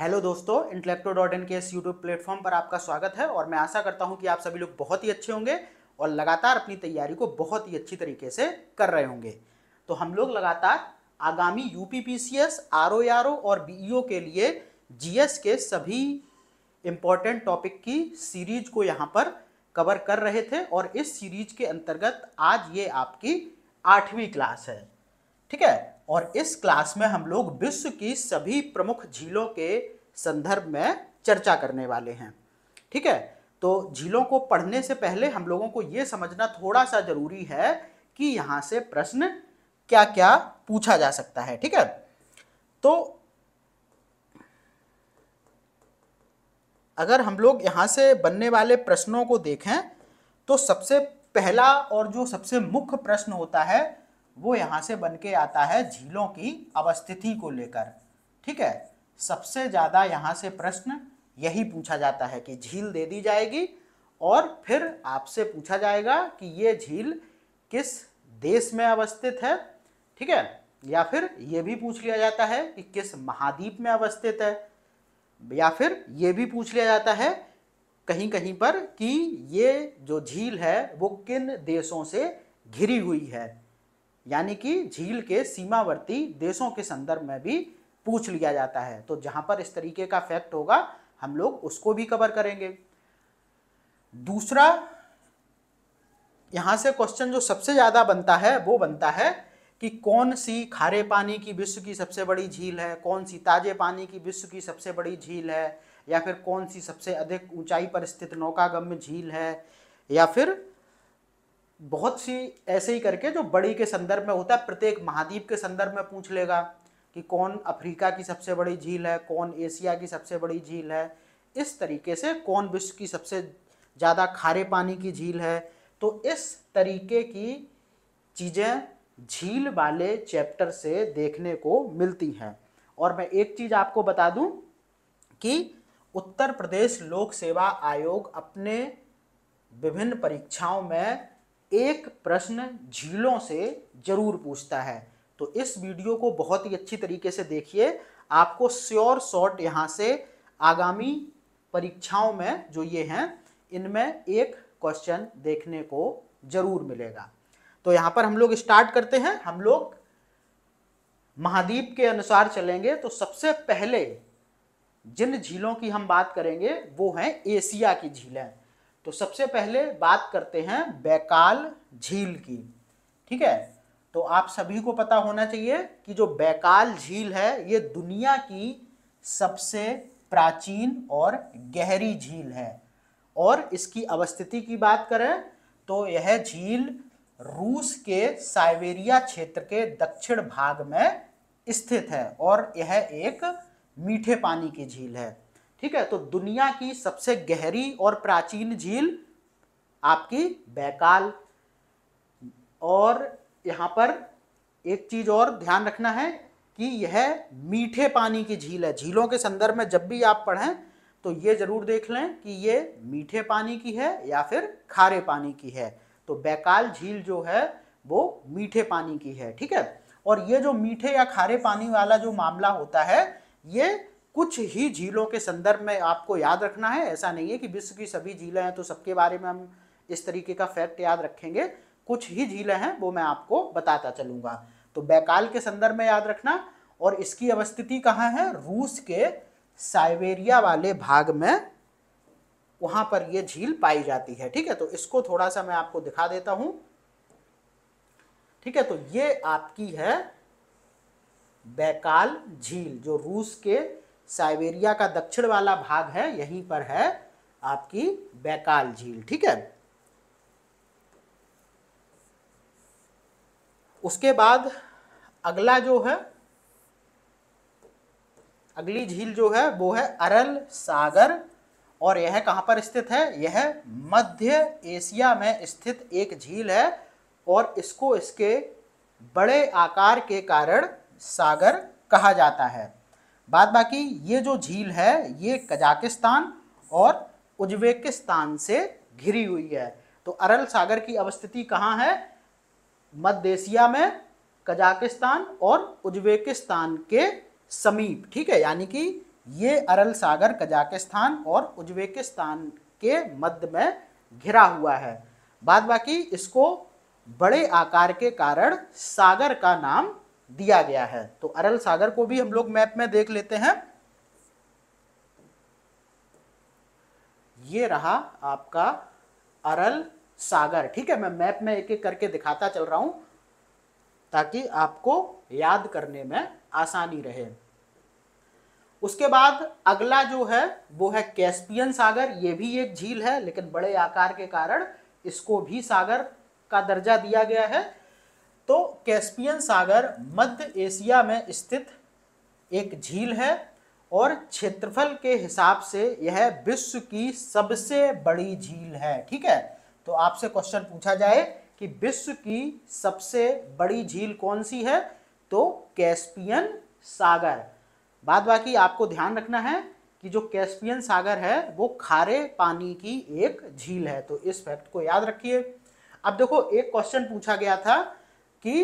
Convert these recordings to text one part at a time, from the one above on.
hello दोस्तों इंटलेक्टो dot in के इस यूट्यूब प्लेटफॉर्म पर आपका स्वागत है और मैं आशा करता हूँ कि आप सभी लोग बहुत ही अच्छे होंगे और लगातार अपनी तैयारी को बहुत ही अच्छी तरीके से कर रहे होंगे तो हम लोग लगातार आगामी U P P C S R O R O और बी ई ओ के लिए जी एस के सभी इम्पोर्टेंट टॉपिक की सीरीज को यहाँ पर कवर कर रहे थे और इस सीरीज के अंतर्गत आज ये आपकी आठवीं क्लास है ठीक है और इस क्लास में हम लोग विश्व की सभी प्रमुख झीलों के संदर्भ में चर्चा करने वाले हैं ठीक है तो झीलों को पढ़ने से पहले हम लोगों को ये समझना थोड़ा सा ज़रूरी है कि यहाँ से प्रश्न क्या क्या पूछा जा सकता है ठीक है तो अगर हम लोग यहाँ से बनने वाले प्रश्नों को देखें तो सबसे पहला और जो सबसे मुख्य प्रश्न होता है वो यहाँ से बन के आता है झीलों की अवस्थिति को लेकर ठीक है सबसे ज़्यादा यहाँ से प्रश्न यही पूछा जाता है कि झील दे दी जाएगी और फिर आपसे पूछा जाएगा कि ये झील किस देश में अवस्थित है ठीक है या फिर ये भी पूछ लिया जाता है कि किस महाद्वीप में अवस्थित है या फिर ये भी पूछ लिया जाता है कहीं कहीं पर कि ये जो झील है वो किन देशों से घिरी हुई है यानी कि झील के सीमावर्ती देशों के संदर्भ में भी पूछ लिया जाता है तो जहां पर इस तरीके का फैक्ट होगा हम लोग उसको भी कवर करेंगे दूसरा यहां से क्वेश्चन जो सबसे ज़्यादा बनता है वो बनता है कि कौन सी खारे पानी की विश्व की सबसे बड़ी झील है कौन सी ताजे पानी की विश्व की सबसे बड़ी झील है या फिर कौन सी सबसे अधिक ऊंचाई पर स्थित नौकागम्य झील है या फिर बहुत सी ऐसे ही करके जो बड़ी के संदर्भ में होता है प्रत्येक महाद्वीप के संदर्भ में पूछ लेगा कि कौन अफ्रीका की सबसे बड़ी झील है कौन एशिया की सबसे बड़ी झील है इस तरीके से कौन विश्व की सबसे ज़्यादा खारे पानी की झील है तो इस तरीके की चीज़ें झील वाले चैप्टर से देखने को मिलती हैं और मैं एक चीज़ आपको बता दूं कि उत्तर प्रदेश लोक सेवा आयोग अपने विभिन्न परीक्षाओं में एक प्रश्न झीलों से जरूर पूछता है तो इस वीडियो को बहुत ही अच्छी तरीके से देखिए आपको श्योर शॉर्ट यहाँ से आगामी परीक्षाओं में जो ये हैं इनमें एक क्वेश्चन देखने को जरूर मिलेगा तो यहाँ पर हम लोग स्टार्ट करते हैं हम लोग महाद्वीप के अनुसार चलेंगे तो सबसे पहले जिन झीलों की हम बात करेंगे वो हैं एशिया की झीलें तो सबसे पहले बात करते हैं बैकाल झील की ठीक है तो आप सभी को पता होना चाहिए कि जो बैकाल झील है ये दुनिया की सबसे प्राचीन और गहरी झील है और इसकी अवस्थिति की बात करें तो यह झील रूस के साइबेरिया क्षेत्र के दक्षिण भाग में स्थित है और यह एक मीठे पानी की झील है ठीक है तो दुनिया की सबसे गहरी और प्राचीन झील आपकी बैकाल और यहाँ पर एक चीज़ और ध्यान रखना है कि यह मीठे पानी की झील है झीलों के संदर्भ में जब भी आप पढ़ें तो ये ज़रूर देख लें कि ये मीठे पानी की है या फिर खारे पानी की है तो बैकाल झील जो है वो मीठे पानी की है ठीक है और ये जो मीठे या खारे पानी वाला जो मामला होता है ये कुछ ही झीलों के संदर्भ में आपको याद रखना है ऐसा नहीं है कि विश्व की सभी झीलें हैं तो सबके बारे में हम इस तरीके का फैक्ट याद रखेंगे कुछ ही झीलें हैं वो मैं आपको बताता चलूंगा तो बैकाल के संदर्भ में याद रखना और इसकी अवस्थिति कहाँ है रूस के साइबेरिया वाले भाग में वहां पर ये झील पाई जाती है ठीक है तो इसको थोड़ा सा मैं आपको दिखा देता हूं ठीक है तो ये आपकी है बैकाल झील जो रूस के साइबेरिया का दक्षिण वाला भाग है यहीं पर है आपकी बैकाल झील ठीक है उसके बाद अगला जो है अगली झील जो है वो है अरल सागर और यह कहां पर स्थित है यह मध्य एशिया में स्थित एक झील है और इसको इसके बड़े आकार के कारण सागर कहा जाता है बाद बाकी ये जो झील है ये कजाकिस्तान और उज्बेकिस्तान से घिरी हुई है तो अरल सागर की अवस्थिति कहाँ है मध्य एशिया में कजाकिस्तान और उज्बेकिस्तान के समीप ठीक है यानी कि ये अरल सागर कजाकिस्तान और उज्बेकिस्तान के मध्य में घिरा हुआ है बाद बाकी इसको बड़े आकार के कारण सागर का नाम दिया गया है तो अरल सागर को भी हम लोग मैप में देख लेते हैं ये रहा आपका अरल सागर ठीक है मैं मैप में एक एक करके दिखाता चल रहा हूं ताकि आपको याद करने में आसानी रहे उसके बाद अगला जो है वो है कैस्पियन सागर ये भी एक झील है लेकिन बड़े आकार के कारण इसको भी सागर का दर्जा दिया गया है तो कैस्पियन सागर मध्य एशिया में स्थित एक झील है और क्षेत्रफल के हिसाब से यह विश्व की सबसे बड़ी झील है ठीक है तो आपसे क्वेश्चन पूछा जाए कि विश्व की सबसे बड़ी झील कौन सी है तो कैस्पियन सागर बाद बाकी आपको ध्यान रखना है कि जो कैस्पियन सागर है वो खारे पानी की एक झील है तो इस फैक्ट को याद रखिए अब देखो एक क्वेश्चन पूछा गया था कि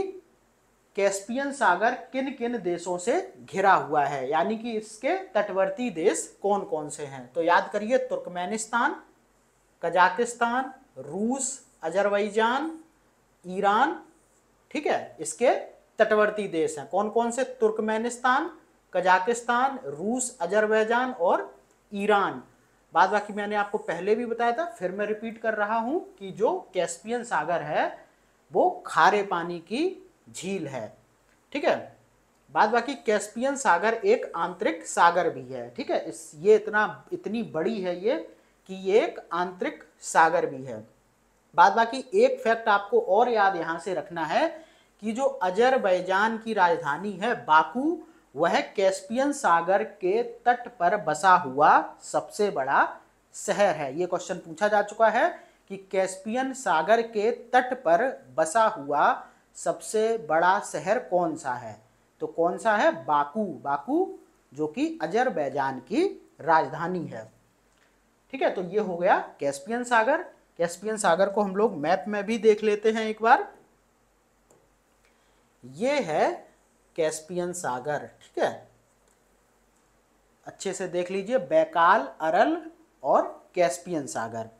कैस्पियन सागर किन किन देशों से घिरा हुआ है यानी कि इसके तटवर्ती देश कौन कौन से हैं तो याद करिए तुर्कमेनिस्तान कजाकिस्तान रूस अजरबैजान ईरान ठीक है इसके तटवर्ती देश हैं कौन कौन से तुर्कमेनिस्तान कजाकिस्तान रूस अजरबैजान और ईरान बाद बाकी मैंने आपको पहले भी बताया था फिर मैं रिपीट कर रहा हूँ कि जो कैस्पियन सागर है वो खारे पानी की झील है ठीक है बाद बाकी कैस्पियन सागर एक आंतरिक सागर भी है ठीक है इस ये इतना इतनी बड़ी है ये कि ये एक आंतरिक सागर भी है बाद बाकी एक फैक्ट आपको और याद यहाँ से रखना है कि जो अजरबैजान की राजधानी है बाकू वह कैस्पियन सागर के तट पर बसा हुआ सबसे बड़ा शहर है ये क्वेश्चन पूछा जा चुका है कि कैस्पियन सागर के तट पर बसा हुआ सबसे बड़ा शहर कौन सा है तो कौन सा है बाकू बाकू जो कि अजरबैजान की राजधानी है ठीक है तो ये हो गया कैस्पियन सागर कैस्पियन सागर को हम लोग मैप में भी देख लेते हैं एक बार ये है कैस्पियन सागर ठीक है अच्छे से देख लीजिए बैकाल अरल और कैस्पियन सागर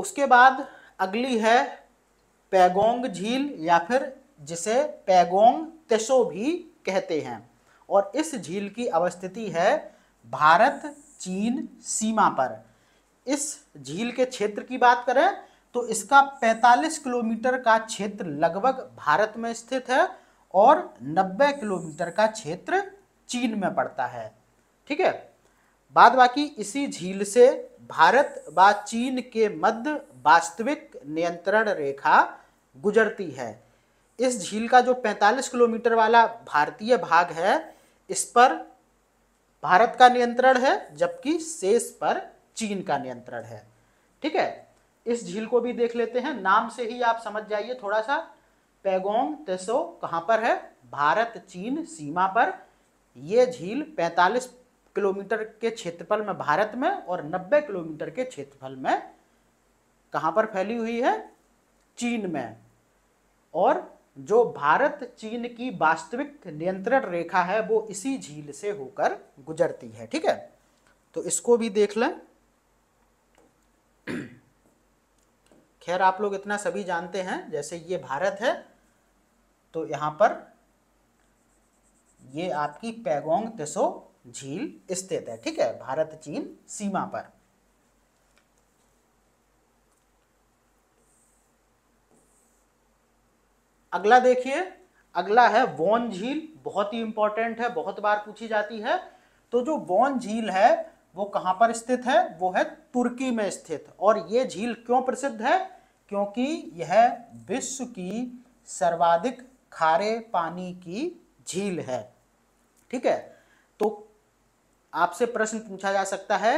उसके बाद अगली है पैगोंग झील या फिर जिसे पैगोंग तेसो भी कहते हैं और इस झील की अवस्थिति है भारत चीन सीमा पर इस झील के क्षेत्र की बात करें तो इसका 45 किलोमीटर का क्षेत्र लगभग भारत में स्थित है और 90 किलोमीटर का क्षेत्र चीन में पड़ता है ठीक है बाद बाकी इसी झील से भारत व चीन के मध्य वास्तविक नियंत्रण रेखा गुजरती है इस झील का जो 45 किलोमीटर वाला भारतीय भाग है इस पर भारत का नियंत्रण है जबकि शेष पर चीन का नियंत्रण है ठीक है इस झील को भी देख लेते हैं नाम से ही आप समझ जाइए थोड़ा सा पैगोंग तेसो कहाँ पर है भारत चीन सीमा पर यह झील किलोमीटर के क्षेत्रफल में भारत में और 90 किलोमीटर के क्षेत्रफल में कहाँ पर फैली हुई है चीन में और जो भारत चीन की वास्तविक नियंत्रण रेखा है वो इसी झील से होकर गुजरती है ठीक है तो इसको भी देख लें खैर आप लोग इतना सभी जानते हैं जैसे ये भारत है तो यहाँ पर ये आपकी पैगोंग तेसो झील स्थित है ठीक है भारत चीन सीमा पर अगला देखिए अगला है वॉन झील बहुत ही इंपॉर्टेंट है बहुत बार पूछी जाती है तो जो वॉन झील है वो कहां पर स्थित है वो है तुर्की में स्थित और ये झील क्यों प्रसिद्ध है क्योंकि यह विश्व की सर्वाधिक खारे पानी की झील है ठीक है तो आपसे प्रश्न पूछा जा सकता है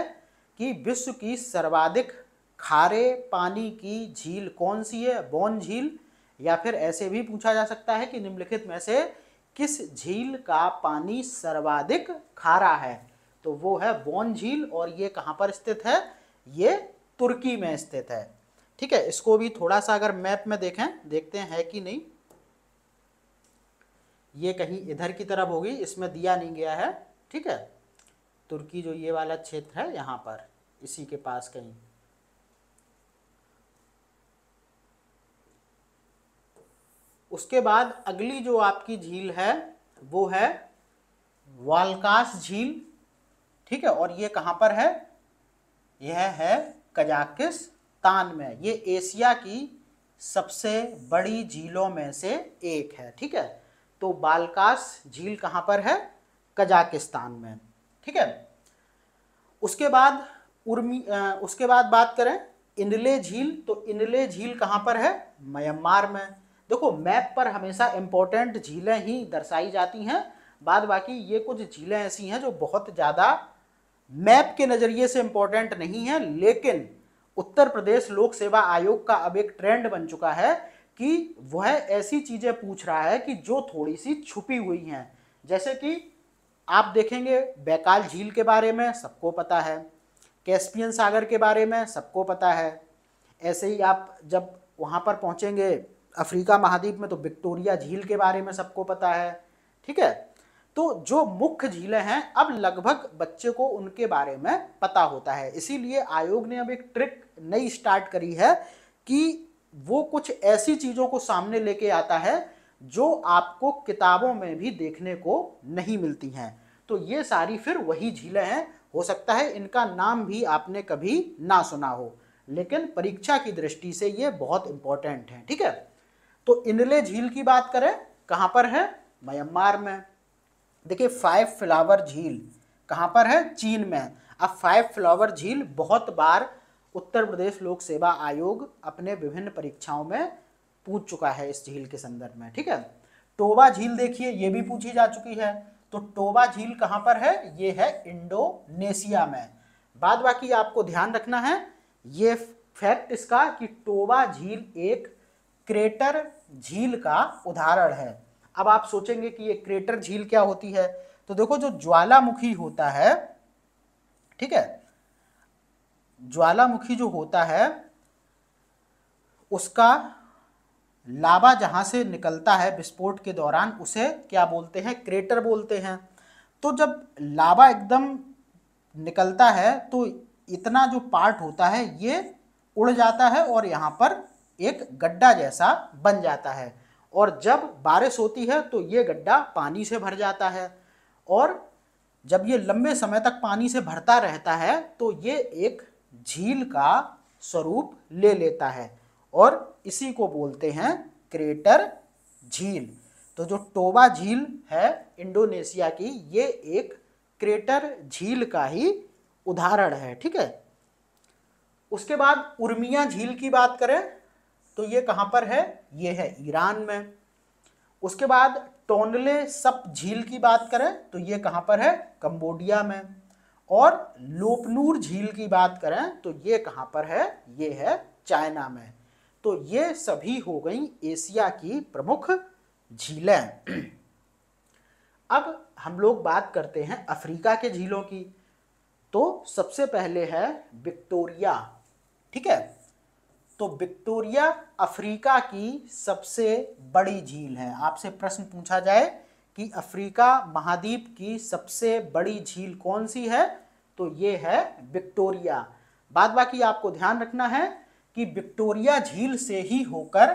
कि विश्व की सर्वाधिक खारे पानी की झील कौन सी है बोन झील या फिर ऐसे भी पूछा जा सकता है कि निम्नलिखित में से किस झील का पानी सर्वाधिक खारा है तो वो है बोन झील और ये कहाँ पर स्थित है ये तुर्की में स्थित है ठीक है इसको भी थोड़ा सा अगर मैप में देखें देखते हैं कि नहीं ये कहीं इधर की तरफ होगी इसमें दिया नहीं गया है ठीक है तुर्की जो ये वाला क्षेत्र है यहाँ पर इसी के पास कहीं उसके बाद अगली जो आपकी झील है वो है वालकास झील ठीक है और ये कहाँ पर है यह है कजाकिस्तान में ये एशिया की सबसे बड़ी झीलों में से एक है ठीक है तो बालकास झील कहाँ पर है कजाकिस्तान में ठीक है उसके बाद उर्मी आ, उसके बाद बात करें इनले झील तो इनले झील कहाँ पर है म्यांमार में देखो मैप पर हमेशा इम्पोर्टेंट झीलें ही दर्शाई जाती हैं बाद बाकी ये कुछ झीलें ऐसी हैं जो बहुत ज़्यादा मैप के नज़रिए से इम्पोर्टेंट नहीं है लेकिन उत्तर प्रदेश लोक सेवा आयोग का अब एक ट्रेंड बन चुका है कि वह ऐसी चीज़ें पूछ रहा है कि जो थोड़ी सी छुपी हुई हैं जैसे कि आप देखेंगे बैकाल झील के बारे में सबको पता है कैस्पियन सागर के बारे में सबको पता है ऐसे ही आप जब वहाँ पर पहुँचेंगे अफ्रीका महाद्वीप में तो विक्टोरिया झील के बारे में सबको पता है ठीक है तो जो मुख्य झीलें हैं अब लगभग बच्चे को उनके बारे में पता होता है इसीलिए आयोग ने अब एक ट्रिक नई स्टार्ट करी है कि वो कुछ ऐसी चीज़ों को सामने लेके आता है जो आपको किताबों में भी देखने को नहीं मिलती हैं तो ये सारी फिर वही झीलें हैं हो सकता है इनका नाम भी आपने कभी ना सुना हो लेकिन परीक्षा की दृष्टि से ये बहुत इंपॉर्टेंट है ठीक है तो इनले झील की बात करें कहाँ पर है म्यांमार में देखिए फाइव फ्लावर झील कहाँ पर है चीन में अब फाइव फ्लावर झील बहुत बार उत्तर प्रदेश लोक सेवा आयोग अपने विभिन्न परीक्षाओं में पूछ चुका है इस झील के संदर्भ में ठीक है टोबा झील देखिए ये भी पूछी जा चुकी है तो टोबा झील कहां पर है ये है इंडोनेशिया में बाद बाकी आपको ध्यान रखना है ये फैक्ट इसका कि टोबा झील एक क्रेटर झील का उदाहरण है अब आप सोचेंगे कि ये क्रेटर झील क्या होती है तो देखो जो ज्वालामुखी होता है ठीक है ज्वालामुखी जो होता है उसका लावा जहाँ से निकलता है विस्फोट के दौरान उसे क्या बोलते हैं क्रेटर बोलते हैं तो जब लावा एकदम निकलता है तो इतना जो पार्ट होता है ये उड़ जाता है और यहाँ पर एक गड्ढा जैसा बन जाता है और जब बारिश होती है तो ये गड्ढा पानी से भर जाता है और जब ये लंबे समय तक पानी से भरता रहता है तो ये एक झील का स्वरूप ले लेता है और इसी को बोलते हैं क्रेटर झील तो जो टोबा झील है इंडोनेशिया की ये एक क्रेटर झील का ही उदाहरण है ठीक है उसके बाद उर्मिया झील की बात करें तो ये कहाँ पर है ये है ईरान में उसके बाद टोनले सप झील की बात करें तो ये कहाँ पर है कंबोडिया में और लोपनूर झील की बात करें तो ये कहाँ पर है ये है चाइना में तो ये सभी हो गई एशिया की प्रमुख झीलें अब हम लोग बात करते हैं अफ्रीका के झीलों की तो सबसे पहले है विक्टोरिया ठीक है तो विक्टोरिया अफ्रीका की सबसे बड़ी झील है आपसे प्रश्न पूछा जाए कि अफ्रीका महाद्वीप की सबसे बड़ी झील कौन सी है तो ये है विक्टोरिया बाद बाकी आपको ध्यान रखना है कि विक्टोरिया झील से ही होकर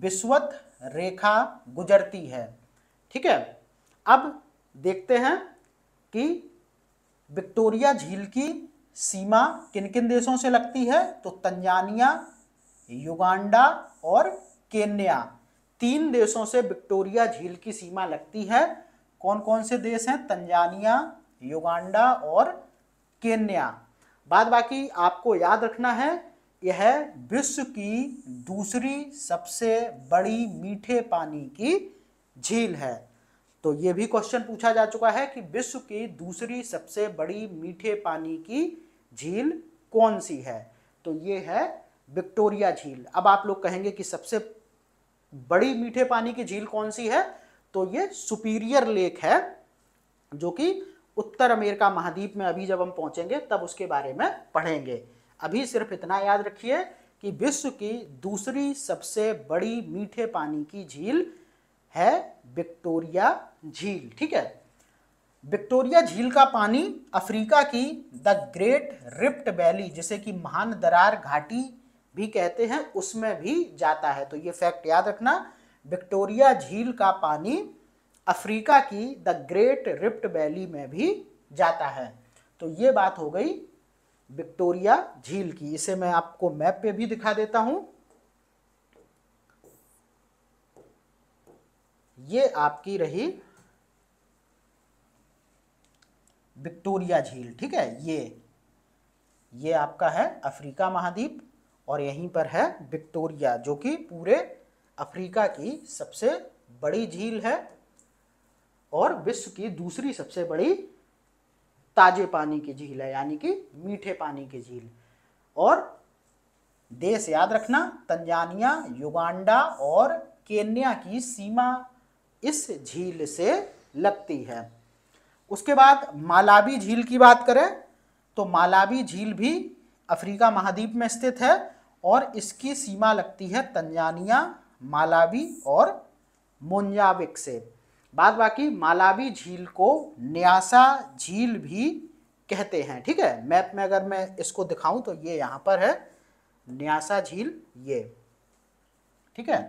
विश्वत रेखा गुजरती है ठीक है अब देखते हैं कि विक्टोरिया झील की सीमा किन किन देशों से लगती है तो तंजानिया युगांडा और केन्या तीन देशों से विक्टोरिया झील की सीमा लगती है कौन कौन से देश हैं तंजानिया युगांडा और केन्या बाद बाकी आपको याद रखना है यह विश्व की दूसरी सबसे बड़ी मीठे पानी की झील है तो ये भी क्वेश्चन पूछा जा चुका है कि विश्व की दूसरी सबसे बड़ी मीठे पानी की झील कौन सी है तो ये है विक्टोरिया झील अब आप लोग कहेंगे कि सबसे बड़ी मीठे पानी की झील कौन सी है तो ये सुपीरियर लेक है जो कि उत्तर अमेरिका महाद्वीप में अभी जब हम पहुंचेंगे तब उसके बारे में पढ़ेंगे अभी सिर्फ इतना याद रखिए कि विश्व की दूसरी सबसे बड़ी मीठे पानी की झील है विक्टोरिया झील ठीक है विक्टोरिया झील का पानी अफ्रीका की द ग्रेट रिप्ट वैली जिसे कि महान दरार घाटी भी कहते हैं उसमें भी जाता है तो ये फैक्ट याद रखना विक्टोरिया झील का पानी अफ्रीका की द ग्रेट रिप्ट वैली में भी जाता है तो ये बात हो गई विक्टोरिया झील की इसे मैं आपको मैप पे भी दिखा देता हूं ये आपकी रही विक्टोरिया झील ठीक है ये ये आपका है अफ्रीका महाद्वीप और यहीं पर है विक्टोरिया जो कि पूरे अफ्रीका की सबसे बड़ी झील है और विश्व की दूसरी सबसे बड़ी ताजे पानी की झील है यानी कि मीठे पानी की झील और देश याद रखना तंजानिया युगांडा और केन्या की सीमा इस झील से लगती है उसके बाद मालाबी झील की बात करें तो मालाबी झील भी अफ्रीका महाद्वीप में स्थित है और इसकी सीमा लगती है तंजानिया मालावी और मोन्जाविक से बाद बाकी मालावी झील को न्यासा झील भी कहते हैं ठीक है मैप में अगर मैं इसको दिखाऊं तो ये यहाँ पर है न्यासा झील ये ठीक है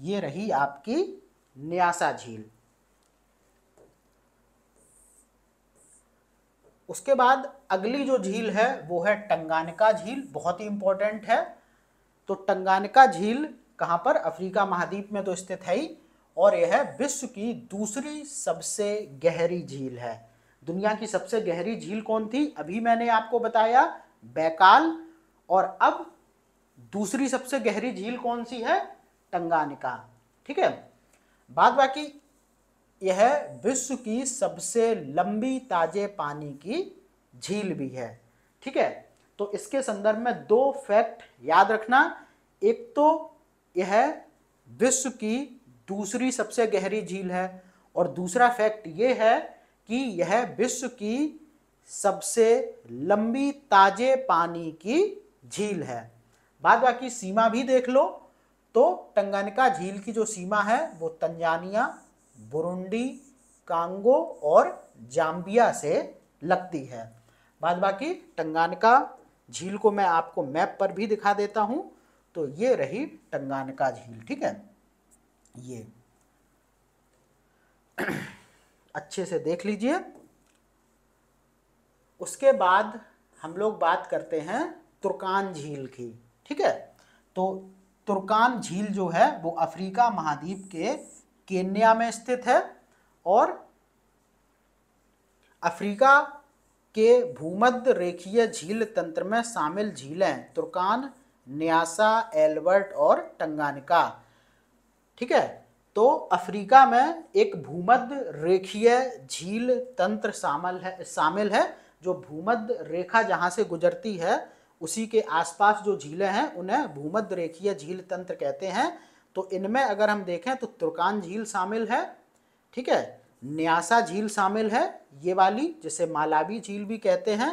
ये रही आपकी न्यासा झील उसके बाद अगली जो झील है वो है टंगानिका झील बहुत ही इंपॉर्टेंट है तो टंगानिका झील कहाँ पर अफ्रीका महाद्वीप में तो स्थित है ही और यह विश्व की दूसरी सबसे गहरी झील है दुनिया की सबसे गहरी झील कौन थी अभी मैंने आपको बताया बैकाल और अब दूसरी सबसे गहरी झील कौन सी है टंगानिका ठीक है बाद बाकी यह विश्व की सबसे लंबी ताजे पानी की झील भी है ठीक है तो इसके संदर्भ में दो फैक्ट याद रखना एक तो यह विश्व की दूसरी सबसे गहरी झील है और दूसरा फैक्ट ये है कि यह विश्व की सबसे लंबी ताजे पानी की झील है बाद बाकी सीमा भी देख लो तो टंगनका झील की जो सीमा है वो तंजानिया बुरुंडी कांगो और जाम्बिया से लगती है बाद बाकी टंगानिका झील को मैं आपको मैप पर भी दिखा देता हूँ तो ये रही टंगानिका झील ठीक है ये अच्छे से देख लीजिए उसके बाद हम लोग बात करते हैं तुर्कान झील की ठीक है तो तुर्कान झील जो है वो अफ्रीका महाद्वीप के केन्या में स्थित है और अफ्रीका के भूमध्य रेखीय झील तंत्र में शामिल झीलें तुर्कान न्यासा एल्बर्ट और टंगानिका ठीक है तो अफ्रीका में एक भूमध्य रेखीय झील तंत्र शामिल है शामिल है जो भूमध्य रेखा जहाँ से गुजरती है उसी के आसपास जो झीलें हैं उन्हें भूमध्य रेखीय झील तंत्र कहते हैं तो इनमें अगर हम देखें तो तुर्कान झील शामिल है ठीक है न्यासा झील शामिल है ये वाली जिसे मालावी झील भी कहते हैं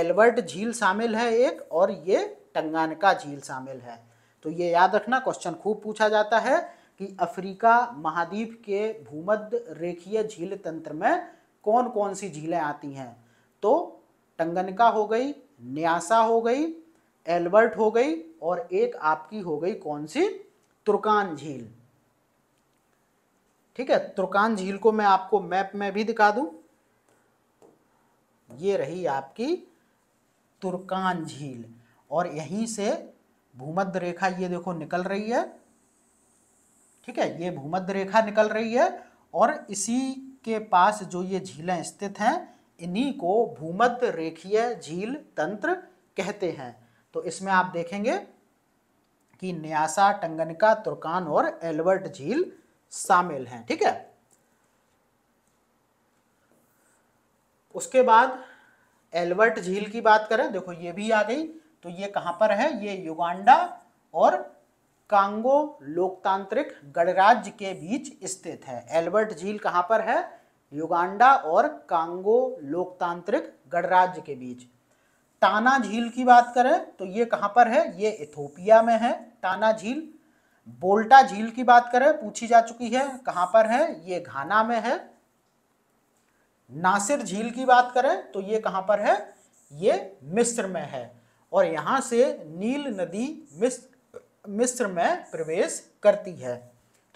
एल्बर्ट झील शामिल है एक और ये टंगानका झील शामिल है तो ये याद रखना क्वेश्चन खूब पूछा जाता है कि अफ्रीका महाद्वीप के भूमध्य रेखीय झील तंत्र में कौन कौन सी झीलें आती हैं तो टंगनका हो गई न्यासा हो गई एल्बर्ट हो गई और एक आपकी हो गई कौन सी तुर्कान झील ठीक है तुर्कान झील को मैं आपको मैप में भी दिखा दूं ये रही आपकी तुर्कान झील और यहीं से भूमध्य रेखा ये देखो निकल रही है ठीक है ये भूमध्य रेखा निकल रही है और इसी के पास जो ये झीलें स्थित हैं इन्हीं को भूमध्य रेखीय झील तंत्र कहते हैं तो इसमें आप देखेंगे कि न्यासा टंगनका तुर्कान और एल्बर्ट झील शामिल हैं ठीक है उसके बाद एल्बर्ट झील की बात करें देखो ये भी आ गई तो ये कहां पर है ये युगांडा और कांगो लोकतांत्रिक गणराज्य के बीच स्थित है एल्बर्ट झील कहाँ पर है युगांडा और कांगो लोकतांत्रिक गणराज्य के बीच ताना झील की बात करें तो ये कहाँ पर है ये इथोपिया में है ताना झील बोल्टा झील की बात करें पूछी जा चुकी है कहाँ पर है ये घाना में है नासिर झील की बात करें तो ये कहाँ पर है ये मिस्र में है और यहाँ से नील नदी मिस्र मिस्र में प्रवेश करती है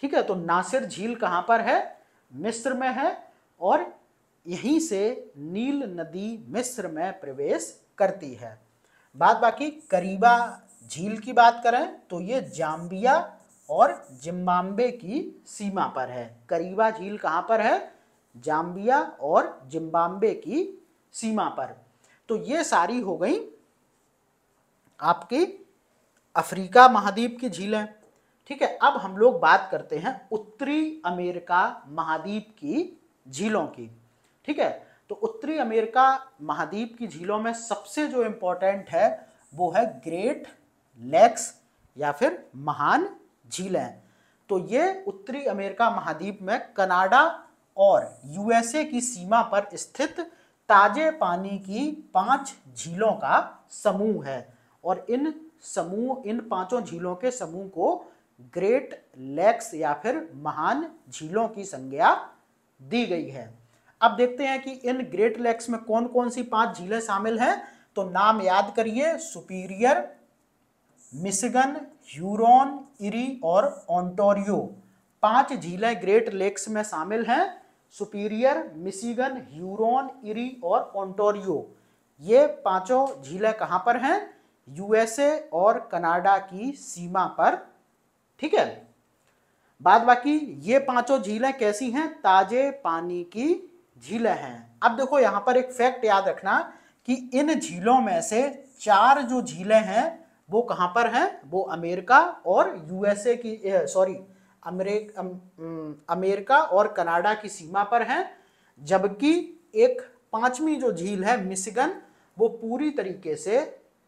ठीक है तो नासिर झील कहाँ पर है मिस्र में है और यहीं से नील नदी मिस्र में प्रवेश करती है बात बाकी करीबा झील की बात करें तो ये जाम्बिया और जिम्बाब्वे की सीमा पर है करीबा झील कहाँ पर है जाम्बिया और जिम्बाब्वे की सीमा पर तो ये सारी हो गई आपकी अफ्रीका महाद्वीप की झीलें ठीक है अब हम लोग बात करते हैं उत्तरी अमेरिका महाद्वीप की झीलों की ठीक है तो उत्तरी अमेरिका महाद्वीप की झीलों में सबसे जो इम्पोर्टेंट है वो है ग्रेट लेक्स या फिर महान झीलें तो ये उत्तरी अमेरिका महाद्वीप में कनाडा और यूएसए की सीमा पर स्थित ताजे पानी की पांच झीलों का समूह है और इन समूह इन पांचों झीलों के समूह को ग्रेट लेक्स या फिर महान झीलों की संज्ञा दी गई है अब देखते हैं कि इन ग्रेट लेक्स में कौन कौन सी पांच झीलें शामिल हैं तो नाम याद करिए सुपीरियर मिशिगन ह्यूरोन इरी और ऑन्टोरियो पांच झीलें ग्रेट लेक्स में शामिल हैं सुपीरियर मिशिगन ह्यूरोन इरी और ऑन्टोरियो ये पांचों झीलें कहां पर हैं यूएसए और कनाडा की सीमा पर ठीक है बाद बाकी ये पांचों झीलें कैसी हैं ताजे पानी की झीलें हैं अब देखो यहाँ पर एक फैक्ट याद रखना कि इन झीलों में से चार जो झीलें हैं वो कहां पर हैं वो अमेरिका और यूएसए की सॉरी अमेरिक अमेरिका और कनाडा की सीमा पर हैं जबकि एक पांचवी जो झील है मिशिगन वो पूरी तरीके से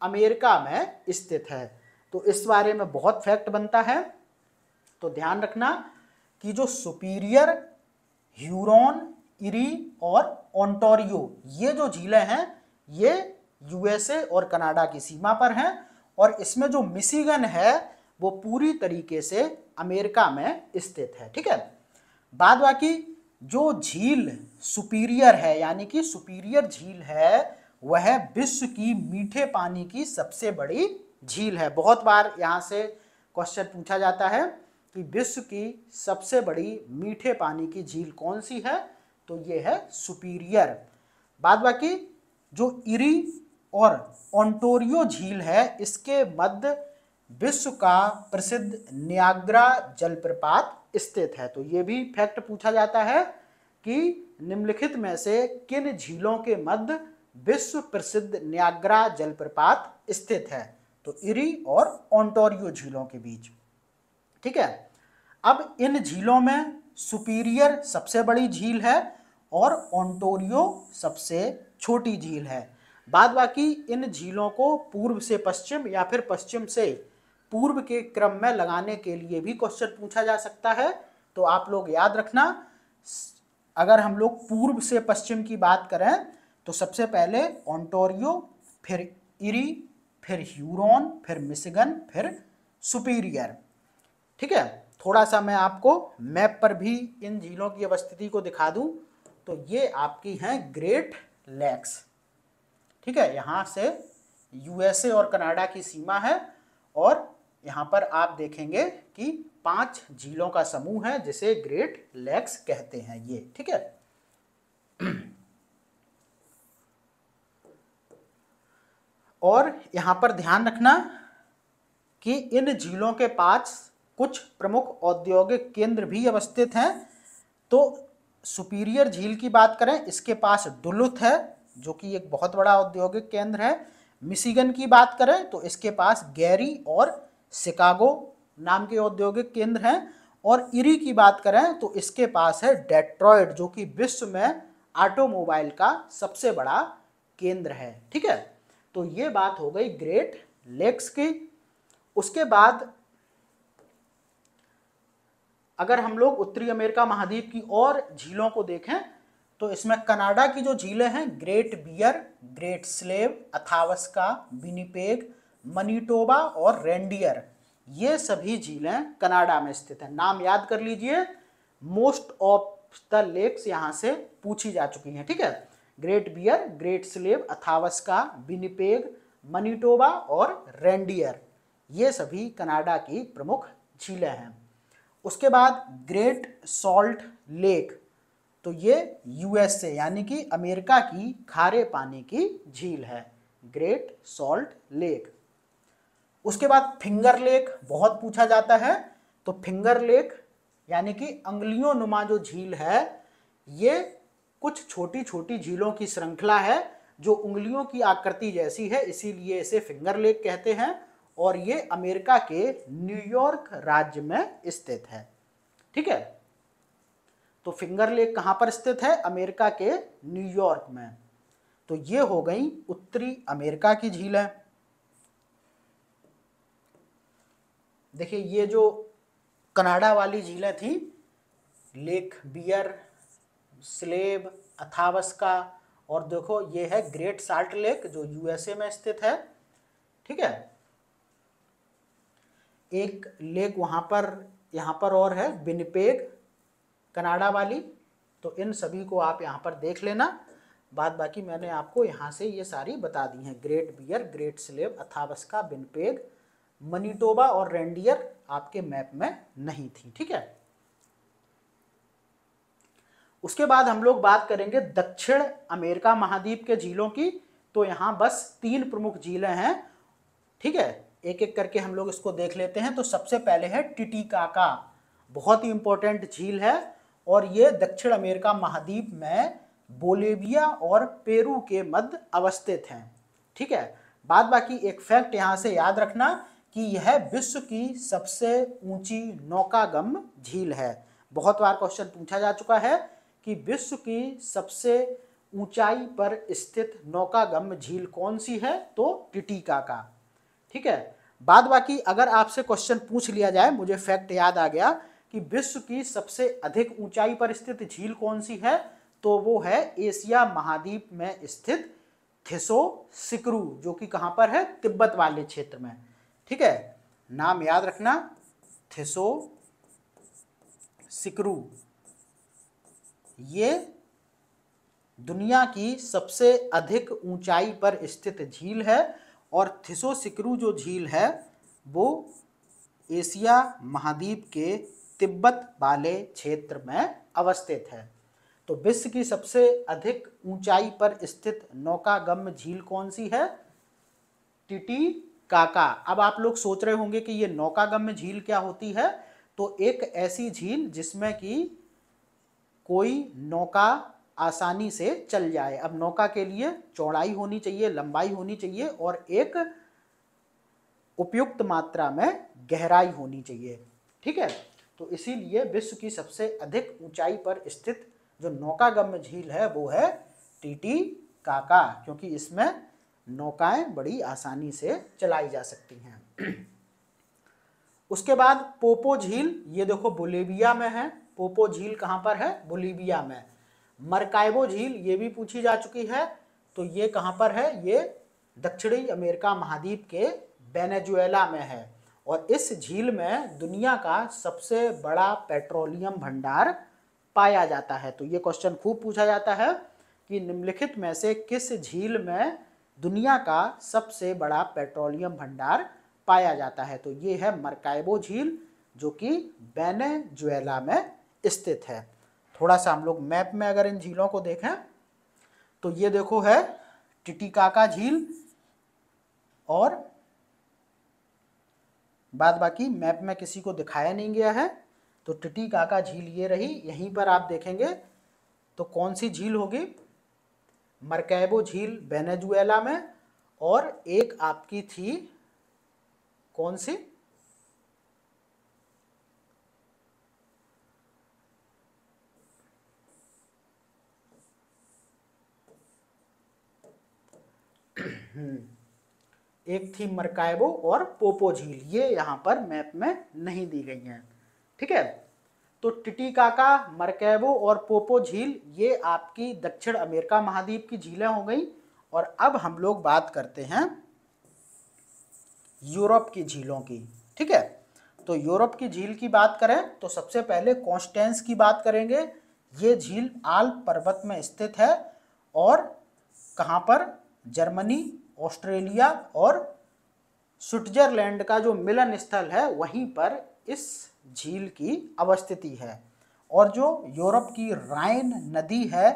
अमेरिका में स्थित है तो इस बारे में बहुत फैक्ट बनता है तो ध्यान रखना कि जो सुपीरियर ह्यूरोन इरी और ओंटोरियो ये जो झीलें हैं ये यूएसए और कनाडा की सीमा पर हैं और इसमें जो मिशीगन है वो पूरी तरीके से अमेरिका में स्थित है ठीक है बाद बाकी जो झील सुपीरियर है यानी कि सुपीरियर झील है वह विश्व की मीठे पानी की सबसे बड़ी झील है बहुत बार यहाँ से क्वेश्चन पूछा जाता है कि विश्व की सबसे बड़ी मीठे पानी की झील कौन सी है तो ये है सुपीरियर बाद बाकी जो इरी और ओंटोरियो झील है इसके मध्य विश्व का प्रसिद्ध न्याग्रा जलप्रपात स्थित है तो ये भी फैक्ट पूछा जाता है कि निम्नलिखित में से किन झीलों के मध्य विश्व प्रसिद्ध न्याग्रा जलप्रपात स्थित है तो इरी और ओंटोरियो झीलों के बीच ठीक है अब इन झीलों में सुपीरियर सबसे बड़ी झील है और ओंटोरियो सबसे छोटी झील है बाद बाकी इन झीलों को पूर्व से पश्चिम या फिर पश्चिम से पूर्व के क्रम में लगाने के लिए भी क्वेश्चन पूछा जा सकता है तो आप लोग याद रखना अगर हम लोग पूर्व से पश्चिम की बात करें तो सबसे पहले ऑन्टोरियो फिर इरी फिर ह्यूरोन फिर मिशिगन फिर सुपीरियर ठीक है थोड़ा सा मैं आपको मैप पर भी इन झीलों की अवस्थिति को दिखा दूं तो ये आपकी हैं ग्रेट लेक्स ठीक है यहाँ से यूएसए और कनाडा की सीमा है और यहाँ पर आप देखेंगे कि पांच झीलों का समूह है जिसे ग्रेट लेक्स कहते हैं ये ठीक है और यहाँ पर ध्यान रखना कि इन झीलों के पास कुछ प्रमुख औद्योगिक केंद्र भी अवस्थित हैं तो सुपीरियर झील की बात करें इसके पास डुलुथ है जो कि एक बहुत बड़ा औद्योगिक केंद्र है मिशिगन की बात करें तो इसके पास गैरी और शिकागो नाम के औद्योगिक केंद्र हैं और इरी की बात करें तो इसके पास है डेट्रॉयड जो कि विश्व में ऑटोमोबाइल का सबसे बड़ा केंद्र है ठीक है तो ये बात हो गई ग्रेट लेक्स की उसके बाद अगर हम लोग उत्तरी अमेरिका महाद्वीप की और झीलों को देखें तो इसमें कनाडा की जो झीलें हैं Great Bear Great Slave Athabasca Winnipeg Manitoba और रेंडियर ये सभी झीलें कनाडा में स्थित हैं नाम याद कर लीजिए मोस्ट ऑफ द लेक्स यहाँ से पूछी जा चुकी हैं ठीक है Great Bear Great Slave Athabasca Winnipeg Manitoba और रेंडियर ये सभी कनाडा की प्रमुख झीलें हैं उसके बाद ग्रेट सॉल्ट लेक तो ये यूएसए यानी कि अमेरिका की खारे पानी की झील है ग्रेट सॉल्ट लेक उसके बाद फिंगर लेक बहुत पूछा जाता है तो फिंगर लेक यानी कि अंगलियों नुमा जो झील है ये कुछ छोटी छोटी झीलों की श्रृंखला है जो उंगलियों की आकृति जैसी है इसीलिए इसे फिंगर लेक कहते हैं और ये अमेरिका के न्यूयॉर्क राज्य में स्थित है ठीक है तो फिंगर लेक कहां पर स्थित है अमेरिका के न्यूयॉर्क में तो ये हो गई उत्तरी अमेरिका की झीलें देखिए ये जो कनाडा वाली झीलें थी लेक बियर स्लेब अथावस्का और देखो ये है ग्रेट साल्ट लेक जो यूएसए में स्थित है ठीक है एक लेक वहाँ पर यहाँ पर और है बिनपेग कनाडा वाली तो इन सभी को आप यहाँ पर देख लेना बाद बाकी मैंने आपको यहाँ से ये सारी बता दी हैं Great Bear Great Slave Athabasca Winnipeg Manitoba और रेंडियर आपके मैप में नहीं थी ठीक है उसके बाद हम लोग बात करेंगे दक्षिण अमेरिका महाद्वीप के झीलों की तो यहाँ बस तीन प्रमुख झीलें हैं ठीक है एक एक करके हम लोग इसको देख लेते हैं तो सबसे पहले है टिटिकाका बहुत ही इंपॉर्टेंट झील है और ये दक्षिण अमेरिका महाद्वीप में बोलेविया और पेरू के मध्य अवस्थित हैं ठीक है बाद बाकी एक फैक्ट यहाँ से याद रखना कि यह विश्व की सबसे ऊंची नौकागम झील है बहुत बार क्वेश्चन पूछा जा चुका है कि विश्व की सबसे ऊंचाई पर स्थित नौकागम झील कौन सी है तो टिटिका का ठीक है बाद बाकी अगर आपसे क्वेश्चन पूछ लिया जाए मुझे फैक्ट याद आ गया कि विश्व की सबसे अधिक ऊंचाई पर स्थित झील कौन सी है तो वो है एशिया महाद्वीप में स्थित थिसो सिकरू जो कि कहाँ पर है तिब्बत वाले क्षेत्र में ठीक है नाम याद रखना थिसो सिकरू ये दुनिया की सबसे अधिक ऊंचाई पर स्थित झील है और थिसो सिकरू जो झील है वो एशिया महाद्वीप के तिब्बत वाले क्षेत्र में अवस्थित है तो विश्व की सबसे अधिक ऊंचाई पर स्थित नौकागम्य झील कौन सी है टिटी काका अब आप लोग सोच रहे होंगे कि ये नौकागम्य झील क्या होती है तो एक ऐसी झील जिसमें कि कोई नौका आसानी से चल जाए अब नौका के लिए चौड़ाई होनी चाहिए लंबाई होनी चाहिए और एक उपयुक्त मात्रा में गहराई होनी चाहिए ठीक है तो इसीलिए विश्व की सबसे अधिक ऊंचाई पर स्थित जो नौकागम्य झील है वो है टीटी काका क्योंकि इसमें नौकाएं बड़ी आसानी से चलाई जा सकती हैं उसके बाद पोपो झील ये देखो बोलेविया में है पोपो झील कहाँ पर है बोलीविया में मरकाइबो झील ये भी पूछी जा चुकी है तो ये कहाँ पर है ये दक्षिणी अमेरिका महाद्वीप के बेनेजुएला में है और इस झील में दुनिया का सबसे बड़ा पेट्रोलियम भंडार पाया जाता है तो ये क्वेश्चन खूब पूछा जाता है कि निम्नलिखित में से किस झील में दुनिया का सबसे बड़ा पेट्रोलियम भंडार पाया जाता है तो ये है मरकाइबो झील जो कि बेनेजुएला में स्थित है थोड़ा सा हम लोग मैप में अगर इन झीलों को देखें तो ये देखो है टिटिकाका झील और बाद बाकी मैप में किसी को दिखाया नहीं गया है तो टिटी काका झील ये रही यहीं पर आप देखेंगे तो कौन सी झील होगी मरकैबो झील वेनेजुएला में और एक आपकी थी कौन सी एक थी मरकाइबो और पोपो झील ये यहाँ पर मैप में नहीं दी गई हैं ठीक है तो टिटिकाका मरकैबो और पोपो झील ये आपकी दक्षिण अमेरिका महाद्वीप की झीलें हो गई और अब हम लोग बात करते हैं यूरोप की झीलों की ठीक है तो यूरोप की झील की बात करें तो सबसे पहले कॉन्स्टेंस की बात करेंगे ये झील आल पर्वत में स्थित है और कहाँ पर जर्मनी ऑस्ट्रेलिया और स्विट्जरलैंड का जो मिलन स्थल है वहीं पर इस झील की अवस्थिति है और जो यूरोप की राइन नदी है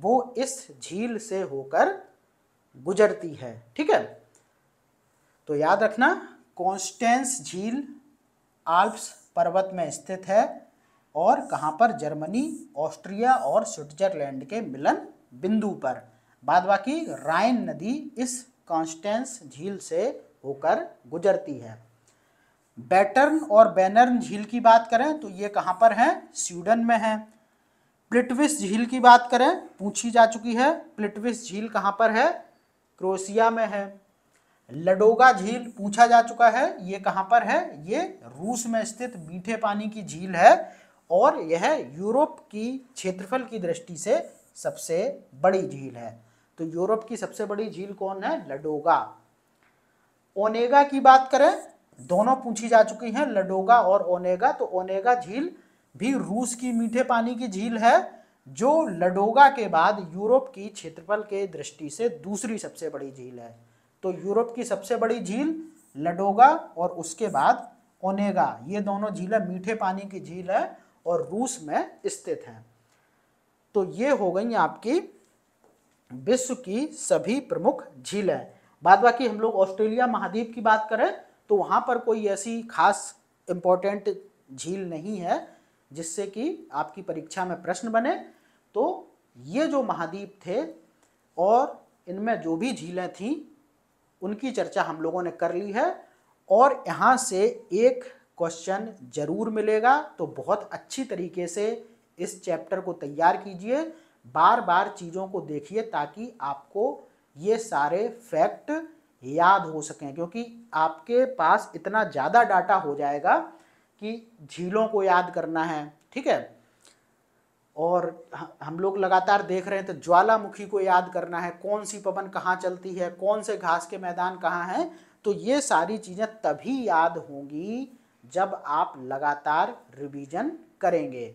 वो इस झील से होकर गुजरती है ठीक है तो याद रखना कॉन्स्टेंस झील आल्प्स पर्वत में स्थित है और कहाँ पर जर्मनी ऑस्ट्रिया और स्विट्जरलैंड के मिलन बिंदु पर बाद बाकी राइन नदी इस कॉन्स्टेंस झील से होकर गुजरती है बैटर्न और बैनर्न झील की बात करें तो ये कहाँ पर है स्वीडन में है प्लिटविस झील की बात करें पूछी जा चुकी है प्लिटविस झील कहाँ पर है क्रोशिया में है लडोगा झील पूछा जा चुका है ये कहाँ पर है ये रूस में स्थित मीठे पानी की झील है और यह यूरोप की क्षेत्रफल की दृष्टि से सबसे बड़ी झील है तो यूरोप की सबसे बड़ी झील कौन है लडोगा ओनेगा की बात करें दोनों पूछी जा चुकी हैं लडोगा और ओनेगा तो ओनेगा झील भी रूस की मीठे पानी की झील है जो लडोगा के बाद यूरोप की क्षेत्रफल के दृष्टि से दूसरी सबसे बड़ी झील है तो यूरोप की सबसे बड़ी झील लडोगा और उसके बाद ओनेगा ये दोनों झीलें मीठे पानी की झील है और रूस में स्थित हैं तो ये हो गई आपकी विश्व की सभी प्रमुख झीलें बाद बाकी हम लोग ऑस्ट्रेलिया महाद्वीप की बात करें तो वहाँ पर कोई ऐसी खास इम्पोर्टेंट झील नहीं है जिससे कि आपकी परीक्षा में प्रश्न बने तो ये जो महाद्वीप थे और इनमें जो भी झीलें थीं उनकी चर्चा हम लोगों ने कर ली है और यहाँ से एक क्वेश्चन जरूर मिलेगा तो बहुत अच्छी तरीके से इस चैप्टर को तैयार कीजिए बार बार चीज़ों को देखिए ताकि आपको ये सारे फैक्ट याद हो सकें क्योंकि आपके पास इतना ज़्यादा डाटा हो जाएगा कि झीलों को याद करना है ठीक है और हम लोग लगातार देख रहे हैं तो ज्वालामुखी को याद करना है कौन सी पवन कहाँ चलती है कौन से घास के मैदान कहाँ हैं तो ये सारी चीज़ें तभी याद होंगी जब आप लगातार रिवीजन करेंगे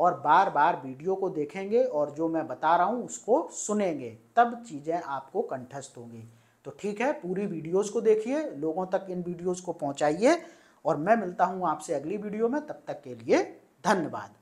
और बार बार वीडियो को देखेंगे और जो मैं बता रहा हूँ उसको सुनेंगे तब चीज़ें आपको कंठस्थ होंगी तो ठीक है पूरी वीडियोस को देखिए लोगों तक इन वीडियोस को पहुँचाइए और मैं मिलता हूँ आपसे अगली वीडियो में तब तक के लिए धन्यवाद